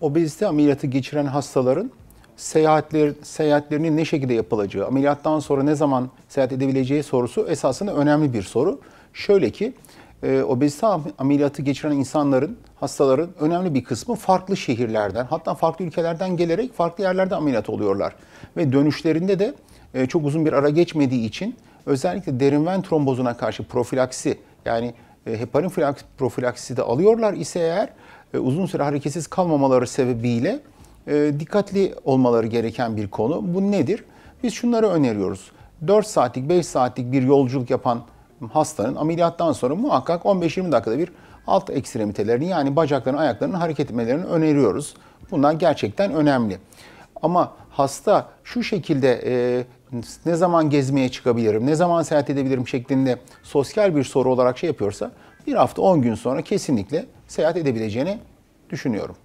obezite ameliyatı geçiren hastaların seyahatler, seyahatlerinin ne şekilde yapılacağı, ameliyattan sonra ne zaman seyahat edebileceği sorusu esasında önemli bir soru. Şöyle ki, e, obezite ameliyatı geçiren insanların, hastaların önemli bir kısmı farklı şehirlerden, hatta farklı ülkelerden gelerek farklı yerlerde ameliyat oluyorlar. Ve dönüşlerinde de e, çok uzun bir ara geçmediği için özellikle derin ven trombozuna karşı profilaksi, yani e, heparin profilaksisi de alıyorlar ise eğer uzun süre hareketsiz kalmamaları sebebiyle e, dikkatli olmaları gereken bir konu. Bu nedir? Biz şunları öneriyoruz. 4 saatlik, 5 saatlik bir yolculuk yapan hastanın ameliyattan sonra muhakkak 15-20 dakikada bir alt ekstremitelerini yani bacaklarını, ayaklarını hareket etmelerini öneriyoruz. Bunlar gerçekten önemli. Ama hasta şu şekilde e, ne zaman gezmeye çıkabilirim, ne zaman seyahat edebilirim şeklinde sosyal bir soru olarak şey yapıyorsa bir hafta 10 gün sonra kesinlikle seyahat edebileceğini düşünüyorum.